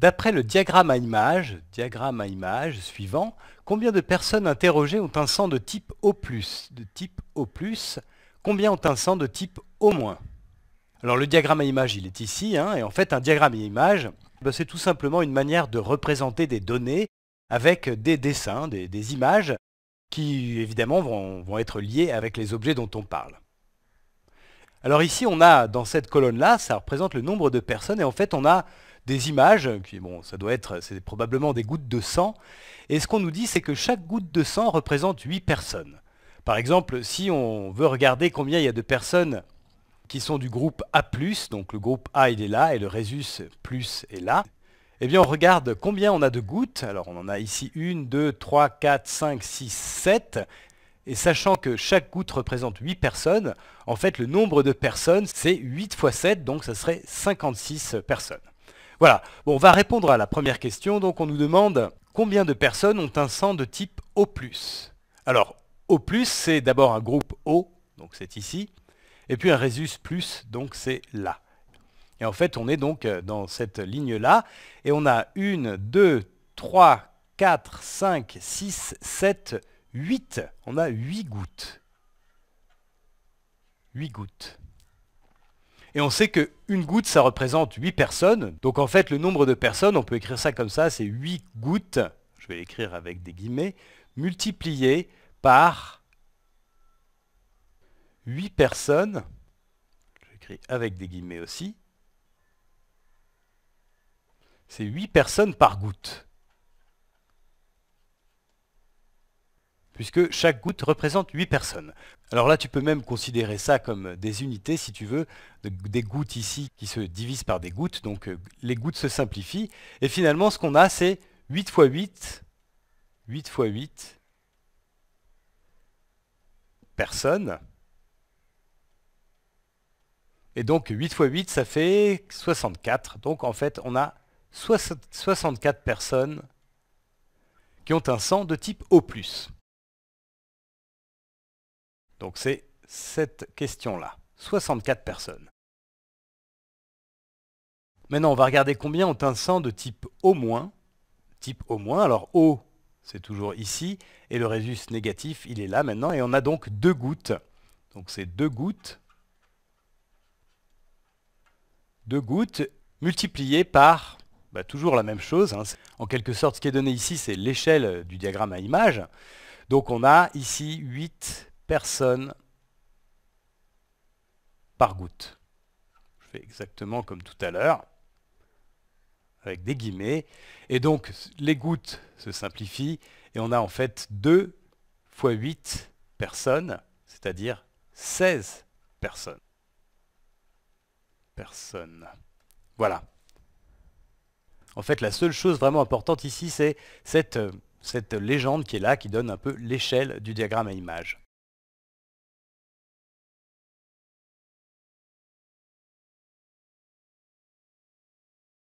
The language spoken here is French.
D'après le diagramme à image, diagramme à image suivant, combien de personnes interrogées ont un sang de type O+, de type O+, combien ont un sang de type O-? Alors le diagramme à image, il est ici, hein, et en fait un diagramme à image, ben, c'est tout simplement une manière de représenter des données avec des dessins, des, images, qui évidemment vont, vont être liées avec les objets dont on parle. Alors ici, on a dans cette colonne-là, ça représente le nombre de personnes, et en fait on a des images, qui bon, ça doit être, c'est probablement des gouttes de sang, et ce qu'on nous dit, c'est que chaque goutte de sang représente 8 personnes. Par exemple, si on veut regarder combien il y a de personnes qui sont du groupe A+, donc le groupe A il est là, et le résus plus est là, eh bien on regarde combien on a de gouttes, alors on en a ici 1, 2, 3, 4, 5, 6, 7, et sachant que chaque goutte représente 8 personnes, en fait le nombre de personnes c'est 8 fois 7, donc ça serait 56 personnes. Voilà, on va répondre à la première question. Donc on nous demande combien de personnes ont un sang de type O ⁇ Alors O ⁇ c'est d'abord un groupe O, donc c'est ici, et puis un résus donc c'est là. Et en fait, on est donc euh, dans cette ligne-là, et on a 1, 2, 3, 4, 5, 6, 7, 8. On a 8 gouttes. 8 gouttes. Et on sait qu'une goutte, ça représente 8 personnes. Donc en fait, le nombre de personnes, on peut écrire ça comme ça, c'est 8 gouttes, je vais l'écrire avec des guillemets, multipliées par 8 personnes. J'écris avec des guillemets aussi. C'est 8 personnes par goutte. puisque chaque goutte représente 8 personnes. Alors là, tu peux même considérer ça comme des unités, si tu veux, des gouttes ici qui se divisent par des gouttes, donc euh, les gouttes se simplifient, et finalement, ce qu'on a, c'est 8 x 8, 8 x 8 personnes, et donc 8 x 8, ça fait 64. Donc en fait, on a 64 personnes qui ont un sang de type O+. Donc c'est cette question-là. 64 personnes. Maintenant, on va regarder combien ont un sang de type au moins. Type au moins, alors O, c'est toujours ici, et le résus négatif, il est là maintenant, et on a donc deux gouttes. Donc c'est deux gouttes, deux gouttes multipliées par bah, toujours la même chose. Hein. En quelque sorte, ce qui est donné ici, c'est l'échelle du diagramme à image. Donc on a ici 8, personnes par goutte. Je fais exactement comme tout à l'heure, avec des guillemets. Et donc, les gouttes se simplifient, et on a en fait 2 fois 8 personnes, c'est-à-dire 16 personnes. Personnes. Voilà. En fait, la seule chose vraiment importante ici, c'est cette, euh, cette légende qui est là, qui donne un peu l'échelle du diagramme à image.